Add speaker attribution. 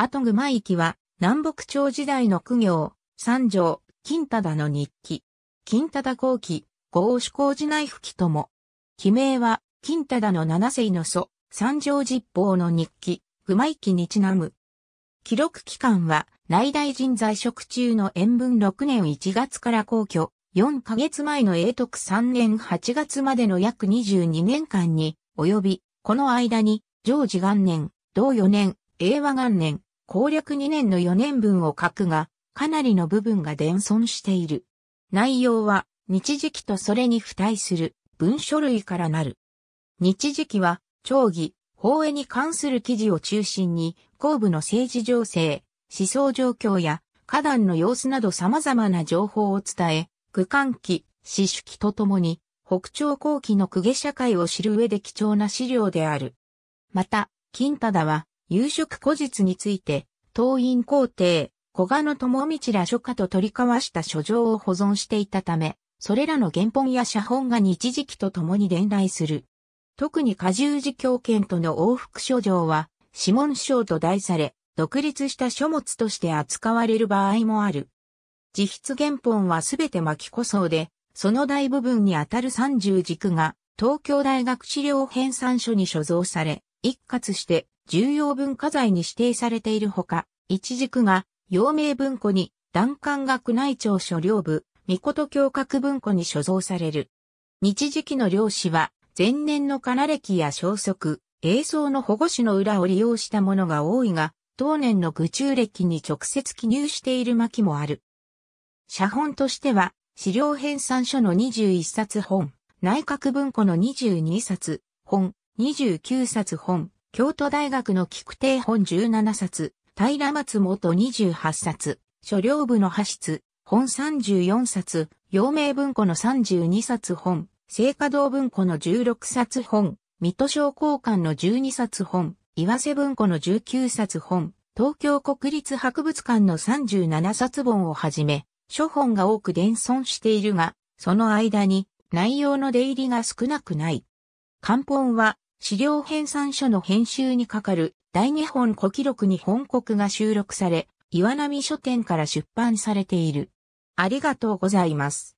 Speaker 1: 後トグマ域は、南北朝時代の苦行、三条、金忠の日記。金忠後期、合主工事内吹きとも。記名は、金忠の七世の祖、三条実報の日記、熊域にちなむ。記録期間は、内大臣在職中の塩分6年1月から皇居、4ヶ月前の永徳3年8月までの約22年間に、及び、この間に、常時元年、同4年、令和元年、攻略2年の4年分を書くが、かなりの部分が伝存している。内容は、日時期とそれに付帯する文書類からなる。日時期は、長議、法営に関する記事を中心に、後部の政治情勢、思想状況や、花壇の様子など様々な情報を伝え、区間期、四主期とともに、北朝後期の公家社会を知る上で貴重な資料である。また、金忠は、夕食後日について、当院皇帝、古賀の友道ら書家と取り交わした書状を保存していたため、それらの原本や写本が日時期と共に伝来する。特に過重寺教圏との往復書状は、指紋書と題され、独立した書物として扱われる場合もある。自筆原本はすべて巻き古層で、その大部分にあたる三十軸が、東京大学資料編纂書に所蔵され、一括して重要文化財に指定されているほか、一軸が陽明文庫に、段官学内庁所領部、御事教閣文庫に所蔵される。日時期の漁師は、前年の金歴や消息、映像の保護種の裏を利用したものが多いが、当年の愚中歴に直接記入している巻もある。写本としては、資料編纂書の21冊本、内閣文庫の22冊本、29冊本、京都大学の菊亭本17冊、平松元28冊、書領部の派出、本34冊、陽明文庫の32冊本、聖華堂文庫の16冊本、水戸商工館の12冊本、岩瀬文庫の19冊本、東京国立博物館の37冊本をはじめ、書本が多く伝存しているが、その間に内容の出入りが少なくない。漢本は資料編纂書の編集にかかる大日本古記録に本国が収録され、岩波書店から出版されている。ありがとうございます。